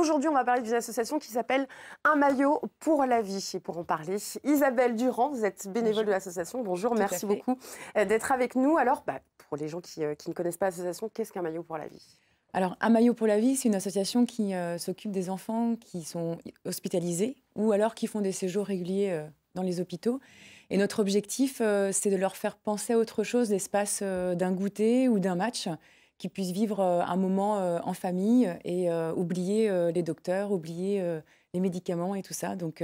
Aujourd'hui, on va parler d'une association qui s'appelle Un maillot pour la vie. Et pour en parler, Isabelle Durand, vous êtes bénévole de l'association. Bonjour, merci beaucoup euh, d'être avec nous. Alors, bah, pour les gens euh, qui, ne connaissent pas l'association, qu'est-ce qu'un maillot pour la vie alors, Un maillot pour la vie, c'est une association qui euh, s'occupe des enfants qui sont hospitalisés ou alors qui font des séjours réguliers dans les hôpitaux. Et notre objectif, c'est de leur faire penser à autre chose l'espace d'un goûter ou d'un match qui puissent vivre euh, un moment euh, en famille et euh, oublier les docteurs, oublier les médicaments et tout ça. Donc,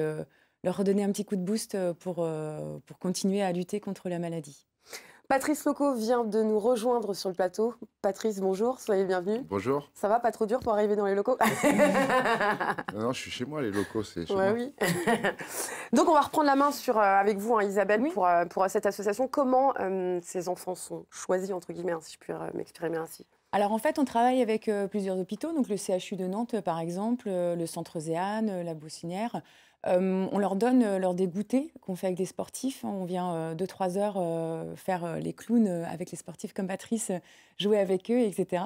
leur redonner un petit coup de boost pour, pour continuer à lutter contre la maladie. Patrice Loco vient de nous rejoindre sur le plateau. Patrice, bonjour, soyez bienvenue. Bonjour. Ça va, pas trop dur pour arriver dans les locaux non, je suis chez moi, les locaux, c'est chez moi. Oui. Donc, on va reprendre la main euh, avec vous, hein, Isabelle, pour, euh, euh, cette association. Comment ces enfants sont choisis, entre guillemets, hein, si je puis m'exprimer ainsi alors en fait, on travaille avec plusieurs hôpitaux, donc le CHU de Nantes par exemple, le Centre Zéane, la Boussinière. Euh, on leur donne euh, leur des qu'on fait avec des sportifs. Hein. On vient 2-3 euh, heures faire les clowns avec les sportifs comme Patrice, jouer avec eux, etc.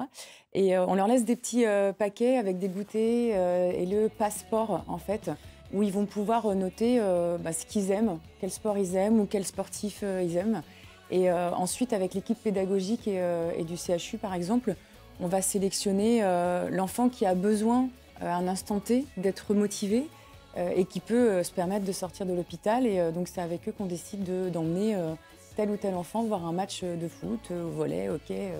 Et on leur laisse des petits paquets avec des goûters et le passeport, en fait, où ils vont pouvoir noter bah, ce qu'ils aiment, quel sport ils aiment ou quel sportif ils aiment. Et ensuite, avec l'équipe pédagogique et, du CHU, par exemple, on va sélectionner l'enfant qui a besoin à un instant T d'être motivé, euh, et qui peut euh, se permettre de sortir de l'hôpital. Et euh, donc c'est avec eux qu'on décide d'emmener tel ou tel enfant voir un match de foot, au volet, hockey,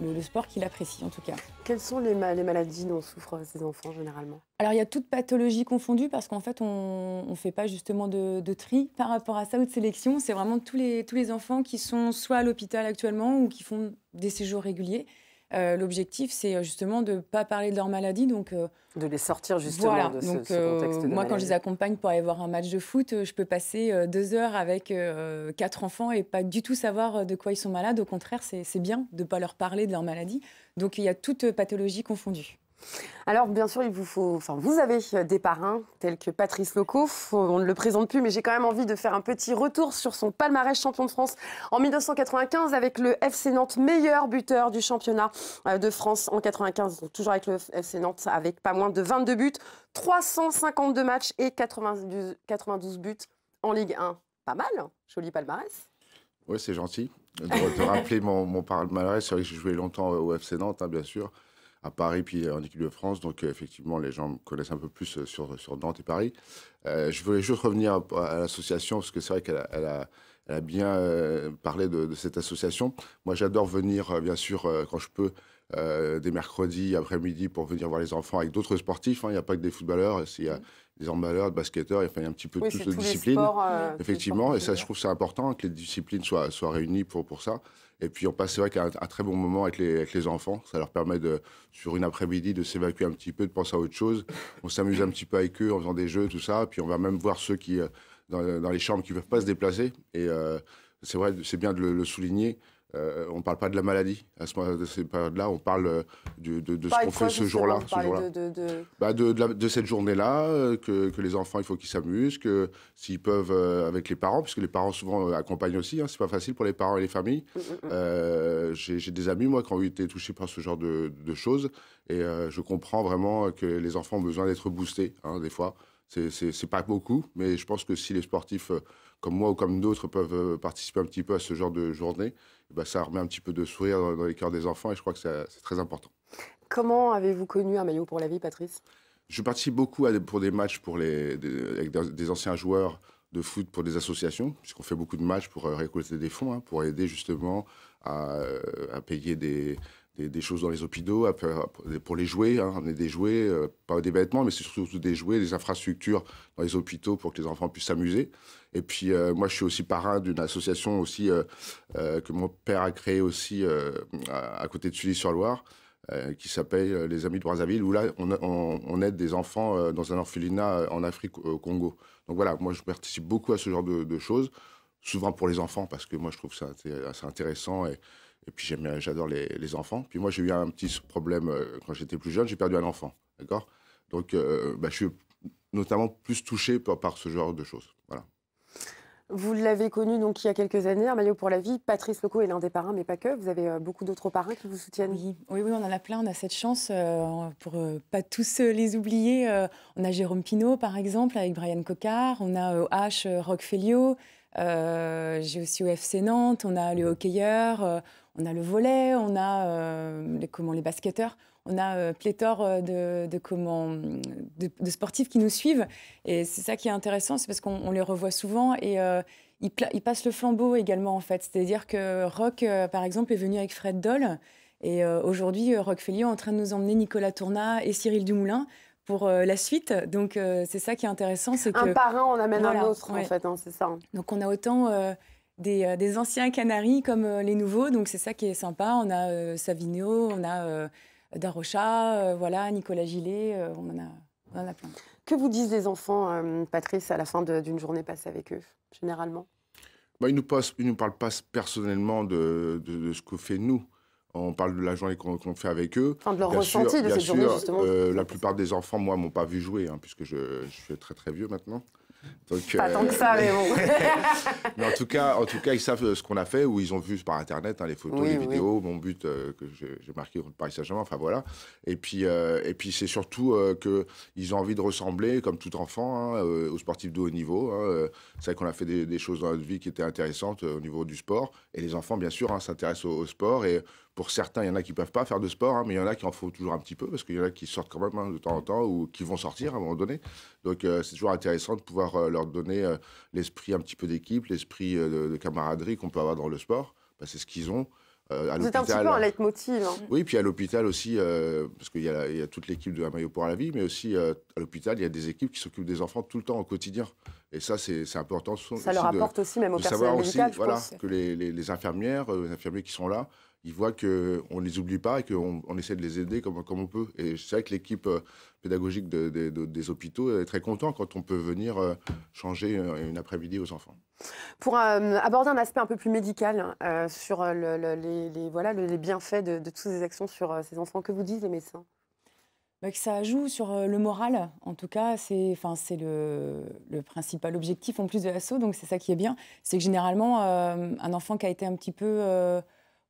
le, sport qu'il apprécie en tout cas. Quelles sont les, maladies dont souffrent ces enfants généralement Alors il y a toute pathologie confondue parce qu'en fait on ne fait pas justement de, tri par rapport à ça ou de sélection. C'est vraiment tous les enfants qui sont soit à l'hôpital actuellement ou qui font des séjours réguliers. Euh, l'objectif, c'est euh, justement de ne pas parler de leur maladie. Donc, euh, de les sortir justement de contexte Moi, quand je les accompagne pour aller voir un match de foot, je peux passer deux heures avec quatre enfants et pas du tout savoir de quoi ils sont malades. Au contraire, c'est bien de ne pas leur parler de leur maladie. Donc, il y a toute pathologie confondue. Alors, bien sûr, il vous faut, enfin, vous avez euh, des parrains tels que Patrice Locouf, On ne le présente plus, mais j'ai quand même envie de faire un petit retour sur son palmarès champion de France en 1995 avec le FC Nantes, meilleur buteur du championnat euh, de France en 1995, toujours avec le FC Nantes, avec pas moins de 22 buts, 352 matchs et 92, buts en Ligue 1. Pas mal, hein, joli palmarès. Oui, c'est gentil de, rappeler mon, palmarès. C'est vrai que j'ai joué longtemps au FC Nantes, hein, bien sûr à Paris puis en équipe de France. Donc euh, effectivement, les gens me connaissent un peu plus euh, sur, sur Nantes et Paris. Euh, je voulais juste revenir à, l'association parce que c'est vrai qu'elle a, a, bien parlé de, cette association. Moi, j'adore venir, bien sûr, quand je peux. des mercredis après-midi pour venir voir les enfants avec d'autres sportifs. Hein. Il n'y a pas que des footballeurs. Il des emballeurs, de basketteurs, enfin, il y a un petit peu toutes les disciplines. Euh, Effectivement, et ça, je trouve c'est important que les disciplines soient, soient réunies pour, pour ça. Et puis, on passe, c'est vrai, un, très bon moment avec les, avec les, enfants. Ça leur permet, de, sur une après-midi, de s'évacuer un petit peu, de penser à autre chose. On s'amuse un petit peu avec eux en faisant des jeux, tout ça. Puis, on va même voir ceux qui, euh, dans, dans les chambres, qui ne peuvent pas se déplacer. Et euh, c'est vrai, c'est bien de le souligner. Euh, on ne parle pas de la maladie à ce moment, là on parle euh, de, ce qu'on fait ce jour-là. De, de... Bah, cette journée-là, euh, que, les enfants, il faut qu'ils s'amusent, que s'ils peuvent avec les parents, puisque les parents souvent accompagnent aussi, hein, c'est pas facile pour les parents et les familles. Mm, mm, mm. J'ai des amis, moi, qui ont été touchés par ce genre de, choses, et je comprends vraiment que les enfants ont besoin d'être boostés, hein, des fois. C'est pas beaucoup, mais je pense que si les sportifs euh, comme moi ou comme d'autres peuvent euh, participer un petit peu à ce genre de journée, eh ben, ça remet un petit peu de sourire dans les cœurs des enfants et je crois que c'est très important. Comment avez-vous connu un maillot pour la vie, Patrice Je participe beaucoup pour des matchs pour les, des, avec des anciens joueurs de foot pour des associations, puisqu'on fait beaucoup de matchs pour euh, récolter des fonds, hein, pour aider justement à payer des, des, choses dans les hôpitaux pour les jouets, hein, est des jouets, euh, pas des vêtements, mais c'est surtout des jouets, des infrastructures dans les hôpitaux pour que les enfants puissent s'amuser. Et puis euh, moi, je suis aussi parrain d'une association aussi euh, que mon père a créée aussi à, côté de Sully-sur-Loire, qui s'appelle les Amis de Brazzaville, où là, on, aide des enfants dans un orphelinat en Afrique, au Congo. Donc voilà, moi, je participe beaucoup à ce genre de, de choses, souvent pour les enfants, parce que moi, je trouve ça assez intéressant et et puis j'adore les, enfants. Puis moi, j'ai eu un petit problème euh, quand j'étais plus jeune, j'ai perdu un enfant. D'accord Donc euh, bah, je suis notamment plus touché par, ce genre de choses. Voilà. Vous l'avez connu donc il y a quelques années, un maillot pour la vie. Patrice Locot est l'un des parrains, mais pas que. Vous avez euh, beaucoup d'autres parrains qui vous soutiennent. Oui, oui, oui, on en a plein. On a cette chance pour ne pas tous les oublier. on a Jérôme Pinault, par exemple, avec Brian Cocard. On a H. Euh, J'ai aussi au FC Nantes. On a le mm. hockeyeur on a le volet, on a euh, les, comment, les basketteurs, on a euh, pléthore euh, de, comment, de, sportifs qui nous suivent. Et c'est ça qui est intéressant, c'est parce qu'on les revoit souvent et ils, passent le flambeau également en fait. C'est-à-dire que Rock, par exemple, est venu avec Fred Doll. Et aujourd'hui, Rock Félix est en train de nous emmener Nicolas Tourna et Cyril Dumoulin pour la suite. Donc c'est ça qui est intéressant. c'est par un, on amène un autre en fait, hein, c'est ça. Donc on a autant euh, des, anciens Canaries comme euh, les nouveaux. Donc c'est ça qui est sympa. On a euh, Savino on a Darocha, voilà, Nicolas Gillet, on en, a, plein. Que vous disent les enfants, Patrice, à la fin d'une journée passée avec eux, généralement bah, Ils ne nous, nous parlent pas personnellement de, ce que fait nous. On parle de la journée qu'on fait avec eux. Enfin, de leur ressenti de cette journée, justement. la plupart des enfants, moi, m'ont pas vu jouer, hein, puisque je suis très, très vieux maintenant pas euh, tant que ça, mais bon. mais en tout, cas, en tout cas, ils savent euh, ce qu'on a fait, ou ils ont vu par Internet hein, les photos, les vidéos, mon but euh, que j'ai marqué contre Paris Saint-Germain, enfin voilà. Et puis, et puis c'est surtout qu'ils ont envie de ressembler, comme tout enfant, hein, aux sportifs de haut niveau. Hein, c'est vrai qu'on a fait des, choses dans notre vie qui étaient intéressantes au niveau du sport. Et les enfants, bien sûr, hein, s'intéressent au, au sport. Et pour certains, il y en a qui ne peuvent pas faire de sport, hein, mais il y en a qui en font toujours un petit peu, parce qu'il y en a qui sortent quand même hein, de temps en temps ou qui vont sortir à un moment donné. Donc euh, c'est toujours intéressant de pouvoir euh, leur donner euh, l'esprit un petit peu d'équipe, l'esprit de, camaraderie qu'on peut avoir dans le sport. Bah, c'est ce qu'ils ont. C'est euh, un petit peu un leitmotiv. Hein. Oui, puis à l'hôpital aussi, euh, parce qu'il y, a toute l'équipe de Maillot pour la vie, mais aussi euh, à l'hôpital, il y a des équipes qui s'occupent des enfants tout le temps au quotidien. Et ça, c'est important. Ça leur apporte aussi, même au personnel médical, je pense. que les, infirmières, les infirmiers qui sont là, ils voient qu'on ne les oublie pas et qu'on on essaie de les aider comme, on peut. Et c'est vrai que l'équipe pédagogique des hôpitaux est très contente quand on peut venir changer une après-midi aux enfants. Pour euh, aborder un aspect un peu plus médical hein, euh, sur euh, les, bienfaits de, toutes ces actions sur ces enfants, que vous disent les médecins bah, que ça joue sur le moral, en tout cas, c'est le, principal objectif en plus de l'assaut, donc c'est ça qui est bien. C'est que généralement, un enfant qui a été un petit peu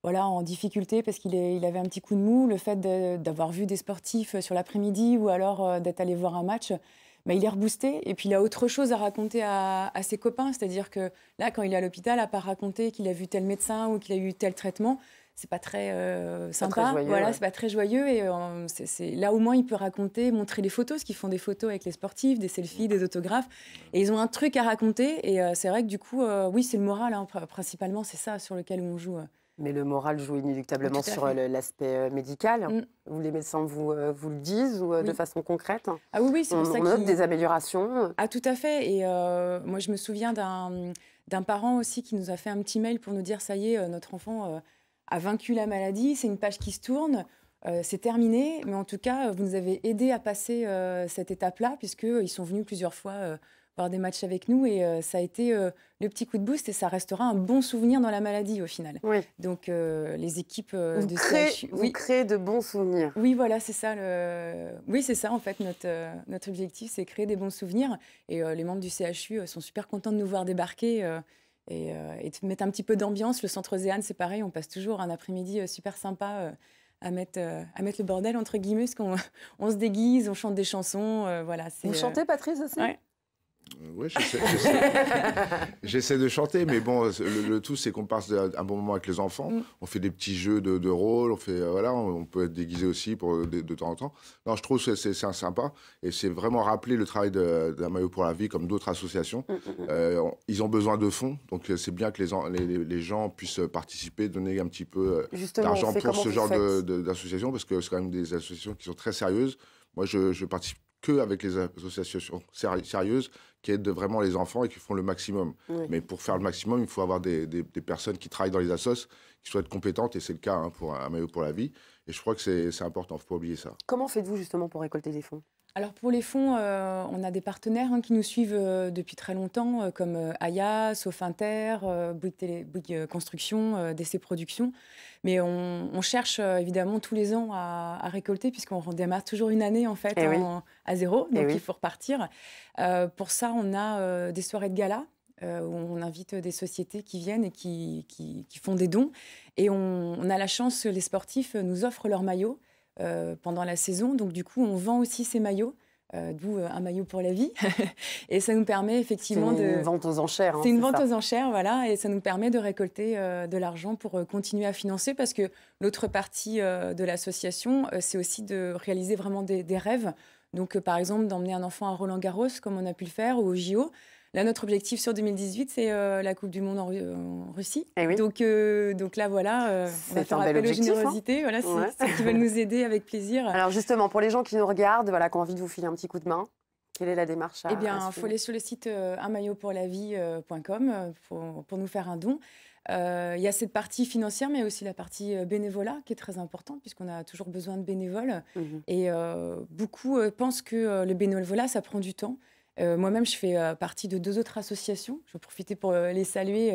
voilà, en difficulté parce qu'il avait un petit coup de mou, le fait d'avoir vu des sportifs sur l'après-midi ou alors d'être allé voir un match, il est reboosté et puis il a autre chose à raconter à, ses copains. C'est-à-dire que là, quand il est à l'hôpital, à part raconter qu'il a vu tel médecin ou qu'il a eu tel traitement, c'est pas très euh, sympa. Pas très voilà, c'est pas très joyeux. Et euh, là, au moins, il peut raconter, montrer les photos, ce qu'ils font des photos avec les sportifs, des selfies, des autographes. Et ils ont un truc à raconter. Et euh, c'est vrai que du coup, oui, c'est le moral, hein, principalement, c'est ça sur lequel on joue. Mais le moral joue inéluctablement sur euh, l'aspect euh, médical. Mm. Vous Les médecins vous, euh, vous le disent ou de façon concrète Ah oui, oui c'est pour ça qu'il y a des améliorations. Ah tout à fait. Et moi, je me souviens d'un parent aussi qui nous a fait un petit mail pour nous dire ça y est, notre enfant a vaincu la maladie. C'est une page qui se tourne. c'est terminé, mais en tout cas, vous nous avez aidé à passer cette étape-là, puisqu'ils sont venus plusieurs fois des matchs avec nous. Et euh, ça a été euh, le petit coup de boost et ça restera un bon souvenir dans la maladie au final. Donc euh, les équipes vous de CHU, vous de bons souvenirs. Oui, voilà, c'est ça. Le... Oui, c'est ça en fait notre, notre objectif, c'est créer des bons souvenirs. Et les membres du CHU sont super contents de nous voir débarquer. Et, de mettre un petit peu d'ambiance. Le centre Zéane, c'est pareil, on passe toujours un après-midi super sympa à mettre, à mettre le bordel, entre guillemets, qu'on on se déguise, on chante des chansons. voilà voilà, Vous chantez, Patrice, aussi euh, oui, j'essaie de chanter, mais bon, le, tout, c'est qu'on passe un bon moment avec les enfants. Mm. On fait des petits jeux de, rôle, on fait, euh, voilà, on, peut être déguisé aussi pour, euh, de, temps en temps. Non, je trouve que c'est sympa et c'est vraiment rappeler le travail de, Maillot pour la vie, comme d'autres associations. Mm, mm, ils ont besoin de fonds, donc c'est bien que les, les, gens puissent participer, donner un petit peu d'argent pour ce genre d'association, parce que c'est quand même des associations qui sont très sérieuses. Moi, je, je participe qu'avec les associations sérieuses qui aident vraiment les enfants et qui font le maximum. Mais pour faire le maximum, il faut avoir des, personnes qui travaillent dans les assos, qui soient compétentes, et c'est le cas hein, pour un maillot pour la vie. Et je crois que c'est important, il ne faut pas oublier ça. Comment faites-vous justement pour récolter des fonds alors pour les fonds, euh, on a des partenaires hein, qui nous suivent euh, depuis très longtemps, euh, comme Aya, Sofinter, Bouygues, Construction, DC Productions. Mais on, cherche évidemment tous les ans à, récolter, puisqu'on démarre toujours une année en fait eh à zéro, eh donc il faut repartir. pour ça, on a des soirées de gala où on invite des sociétés qui viennent et qui, font des dons. Et on, a la chance, que les sportifs nous offrent leur maillot. Euh, pendant la saison. Donc du coup, on vend aussi ces maillots. Euh, d'où euh, un maillot pour la vie. et ça nous permet effectivement de. C'est une vente aux enchères. Hein, c'est une vente aux enchères, voilà. Et ça nous permet de récolter de l'argent pour continuer à financer parce que l'autre partie de l'association, c'est aussi de réaliser vraiment des, des rêves. Donc, par exemple, d'emmener un enfant à Roland-Garros, comme on a pu le faire, ou au JO. Là, notre objectif sur 2018, c'est euh, la Coupe du Monde en, Russie. Eh donc, euh, donc là, voilà, euh, on va faire un appel hein. voilà, ceux qui veulent nous aider avec plaisir. Alors justement, pour les gens qui nous regardent, voilà, qui ont envie de vous filer un petit coup de main, quelle est la démarche Eh bien, il faut aller sur le site unmaillotpourlavie.com pour, pour nous faire un don. Il y a cette partie financière, mais aussi la partie bénévolat qui est très importante, puisqu'on a toujours besoin de bénévoles. Mhm. Et beaucoup pensent que le bénévolat, ça prend du temps. Euh, moi-même, je fais euh, partie de deux autres associations. Je vais profiter pour euh, les saluer.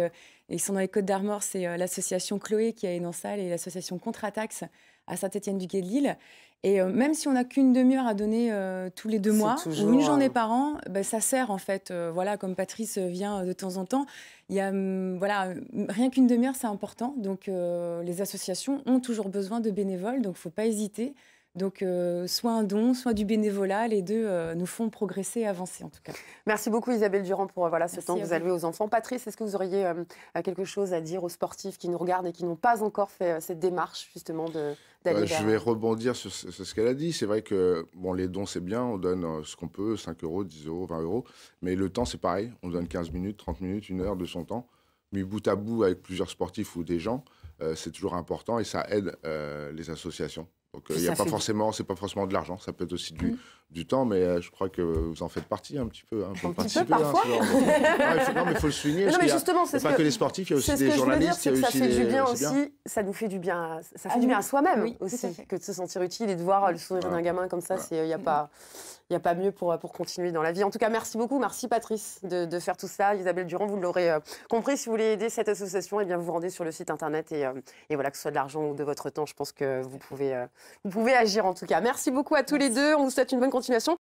ils sont dans les Côtes d'Armor. C'est l'association Chloé qui est dans salle et l'association Contre-Attaxe à Saint-Étienne-du-Gué de Lille. Et même si on n'a qu'une demi-heure à donner tous les deux mois, ou une journée par an, ben, ça sert en fait. voilà, comme Patrice vient de temps en temps, y a, mm, voilà, rien qu'une demi-heure, c'est important. Donc les associations ont toujours besoin de bénévoles, donc il ne faut pas hésiter. Donc, euh, soit un don, soit du bénévolat, les deux euh, nous font progresser et avancer en tout cas. Merci beaucoup Isabelle Durand pour euh, voilà, ce temps que vous avez aux enfants. Patrice, est-ce que vous auriez quelque chose à dire aux sportifs qui nous regardent et qui n'ont pas encore fait cette démarche justement d'aller Je vais rebondir sur, ce, qu'elle a dit. C'est vrai que bon, les dons, c'est bien, on donne ce qu'on peut, 5 euros, 10 euros, 20 euros. Mais le temps, c'est pareil. On donne 15 minutes, 30 minutes, une heure de son temps. Mais bout à bout avec plusieurs sportifs ou des gens, c'est toujours important et ça aide les associations donc euh, il n'y a pas forcément, c'est pas forcément de l'argent, ça peut être aussi du, mmh du temps, mais euh, je crois que vous en faites partie un petit peu. Hein, un petit peu hein, parfois. non, mais il faut le souligner. Non, mais justement, c'est pas que, les sportifs, il y a aussi des journalistes. Dire, il y ça fait du bien aussi. Ça nous fait du bien. Ça fait ah du bien à soi-même aussi que de se sentir utile et de voir le sourire d'un gamin comme ça. Euh, il n'y a pas. Il a pas mieux pour, euh, pour continuer dans la vie. En tout cas, merci beaucoup. Merci Patrice de, faire tout ça. Isabelle Durand, vous l'aurez compris. Si vous voulez aider cette association, et eh bien, vous vous rendez sur le site internet et, et voilà, que ce soit de l'argent ou de votre temps, je pense que vous pouvez, vous pouvez agir en tout cas. Merci beaucoup à tous les deux. On vous souhaite une bonne continuation continuation.